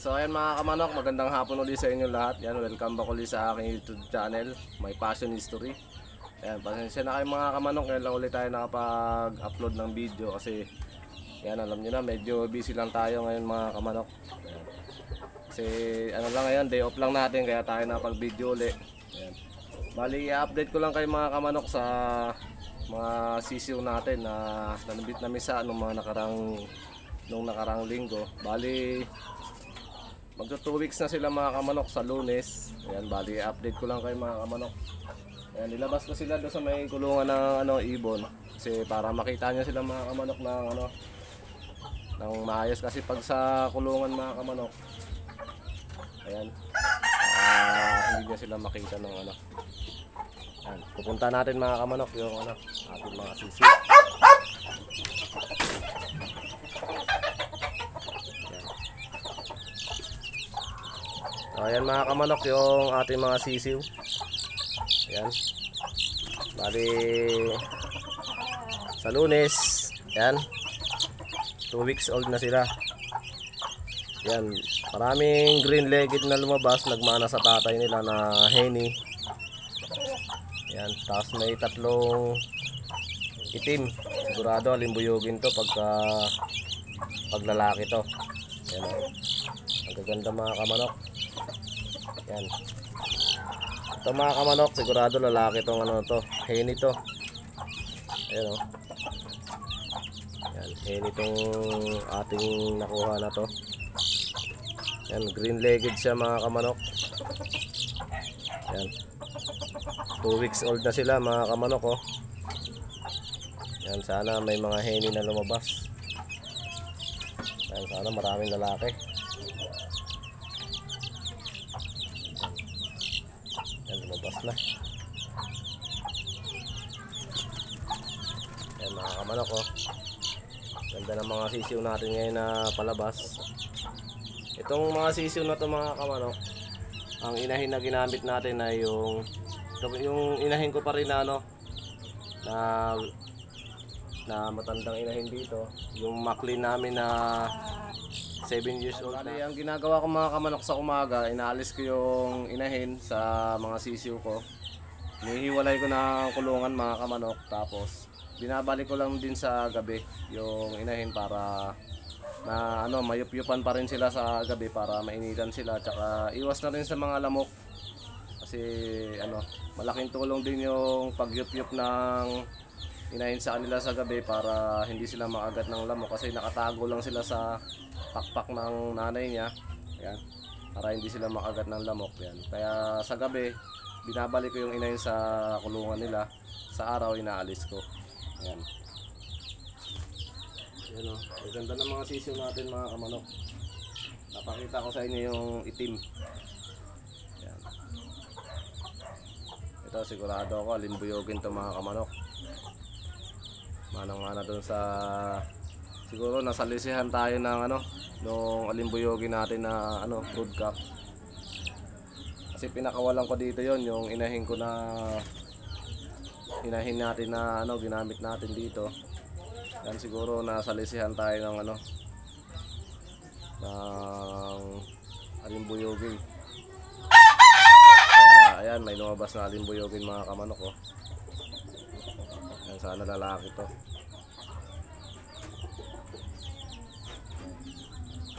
So ayan mga kamanok, magandang hapon ulit sa inyo lahat. Yan, welcome back ulit sa aking YouTube channel, My Passion History. Ayan, pasensya na kayo mga kamanok, ngayon lang ulit tayo nakapag-upload ng video kasi yan, alam nyo na, medyo busy lang tayo ngayon mga kamanok. Ayan. Kasi ano lang ngayon, day off lang natin kaya tayo nakapag-video ulit. Ayan. Bali, i-update ko lang kayo mga kamanok sa mga sisiw natin na nanabit na misa nung mga nakarang nung nakarang linggo. Bali, Magto 2 weeks na sila mga kamanok sa lunes. Ayan, bali update ko lang kayo mga kamanok. Ayan, nilabas ko sila doon sa may kulungan ng ano, ibon. Kasi para makita nyo sila mga kamanok na ano, ng maayos kasi pag sa kulungan mga kamanok. Ayan. Uh, hindi niya sila makita ng ano. Ayan, pupunta natin mga kamanok yung ano, ating mga sisi. Ayan mga kamanok yung ating mga sisiw. Ayan. Bali sa lunes. Ayan. 2 weeks old na sila. Ayan. Maraming green legged na lumabas. Nagmana sa tatay nila na henny. Ayan. Tapos may tatlong itim. Sigurado alimbuyogin to pagka paglalaki to. Ayan. Ang gaganda mga kamanok. Yan. Ito mga kamanok, sigurado lalaki tong ano to. Heni to. Ayan o. Oh. Yan, heni tong ating nakuha na to. Yan, green-legged siya mga kamanok. Yan. 2 weeks old na sila mga kamanok oh. Yan, sana may mga heni na lumabas. Yan, sana maraming lalaki. Yan, lumabas na. Yan mga kamanok oh. Ganda ng mga sisiw natin ngayon na palabas. Itong mga sisiw na to mga kamano, ang inahin na ginamit natin ay yung yung inahin ko pa rin na ano na na matandang inahin dito, yung maklin namin na seven years old Bali, na. ang ginagawa ko mga kamanok sa umaga, inaalis ko yung inahin sa mga sisiw ko. Nihiwalay ko ng kulungan mga kamanok. Tapos, binabalik ko lang din sa gabi yung inahin para na ano, mayupyupan pa rin sila sa gabi para mainitan sila. Tsaka iwas na rin sa mga lamok. Kasi ano, malaking tulong din yung pagyupyup yup ng inayin sa kanila sa gabi para hindi sila maagat ng lamok kasi nakatago lang sila sa pakpak ng nanay niya Ayan. para hindi sila makagat ng lamok Ayan. kaya sa gabi binabalik ko yung inayin sa kulungan nila sa araw inaalis ko Ayan. Ayan o. Oh. Ang ganda ng mga sisiyo natin mga kamanok. Napakita ko sa inyo yung itim. Ayan. Ito sigurado ako limbuyogin to mga kamanok manang-mana doon sa siguro nasalisihan tayo ng ano nung alimbuyogi natin na ano brood cup kasi pinakawalan ko dito yon yung inahin ko na inahin natin na ano ginamit natin dito yan siguro nasalisihan tayo ng ano ng alimbuyogi kaya ayan may lumabas na alimbuyogin mga kamanok oh sana lalaki to.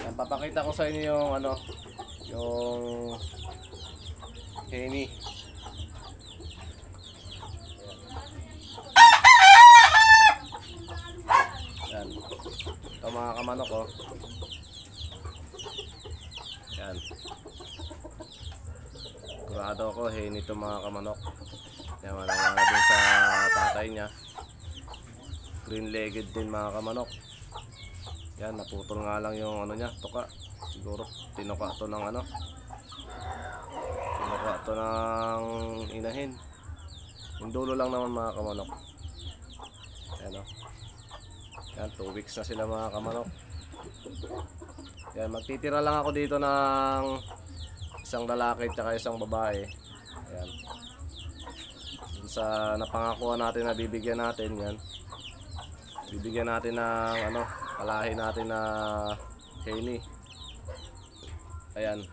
Yan, papakita ko sa inyo yung ano, yung heni. Yan. Ito mga kamanok ko. Oh. Yan. Kurado ko heni ito mga kamanok. Yan, malamang din sa tatay niya green legged din mga kamanok yan naputol nga lang yung ano niya tuka siguro tinuka to ng ano tinuka to ng inahin yung dulo lang naman mga kamanok yan o oh. yan 2 weeks na sila mga kamanok yan magtitira lang ako dito ng isang lalaki at isang babae yan sa napangakuha natin na bibigyan natin yan bibigyan natin ng ano palahin natin na kaini ayan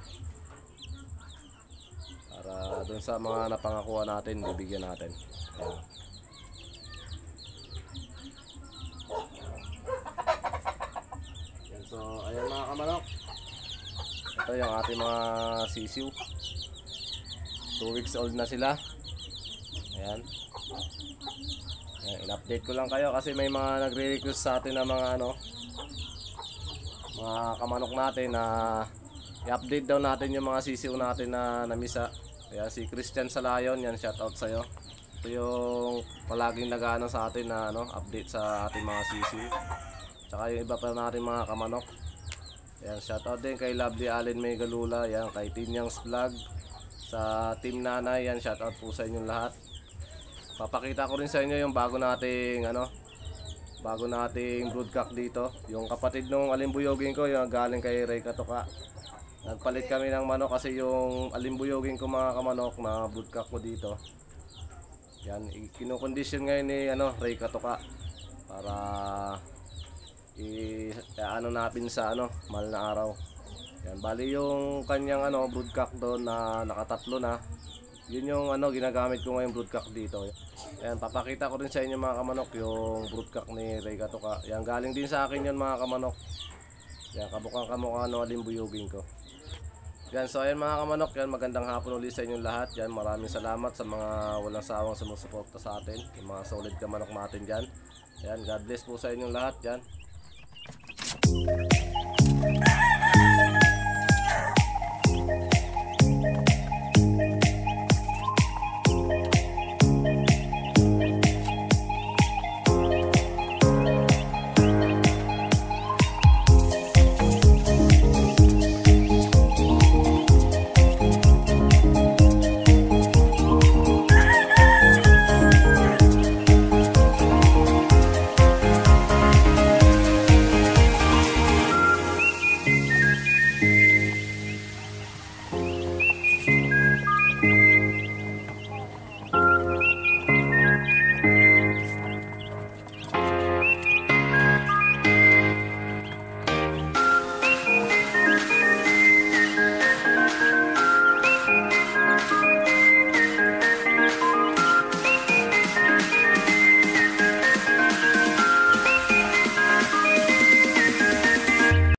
para dun sa mga napangakuha natin bibigyan natin ayan. ayan so ayan mga kamanok ito yung ating mga sisiw 2 weeks old na sila ayan Ayun, update ko lang kayo kasi may mga nagre-request sa atin na mga ano mga kamanok natin na i-update daw natin yung mga sisiw natin na namisa. Kaya si Christian Salayon, yan shout out sa iyo. Ito yung palaging nagana sa atin na ano, update sa ating mga sisiw. Tsaka yung iba pa natin mga kamanok. Yan, shout out din kay Lovely Allen Megalula, yan kay Tinyang's Vlog sa Team Nana yan shout out po sa inyong lahat. Papakita ko rin sa inyo yung bago nating ano, bago nating broodcock dito. Yung kapatid nung alimbuyogin ko, yung galing kay Ray Katoka. Nagpalit kami ng manok kasi yung alimbuyogin ko mga kamanok na broodcock ko dito. Yan, kinokondisyon ngayon ni ano, Ray Katoka para i ano natin sa ano, mal na araw. Yan, bali yung kanyang ano, broodcock doon na nakatatlo na yun yung ano, ginagamit ko ngayon broodcock dito. Ayan, papakita ko rin sa inyo mga kamanok yung broodcock ni Ray Katoka. Yan, galing din sa akin yun mga kamanok. Yan, kabukang kamukha no, alimbuyugin ko. Yan, so ayan mga kamanok, yan, magandang hapon ulit sa inyo lahat. Yan, maraming salamat sa mga walang sawang sumusuporta sa atin, yung mga solid kamanok natin dyan. Yan, God bless po sa inyo lahat. Yan.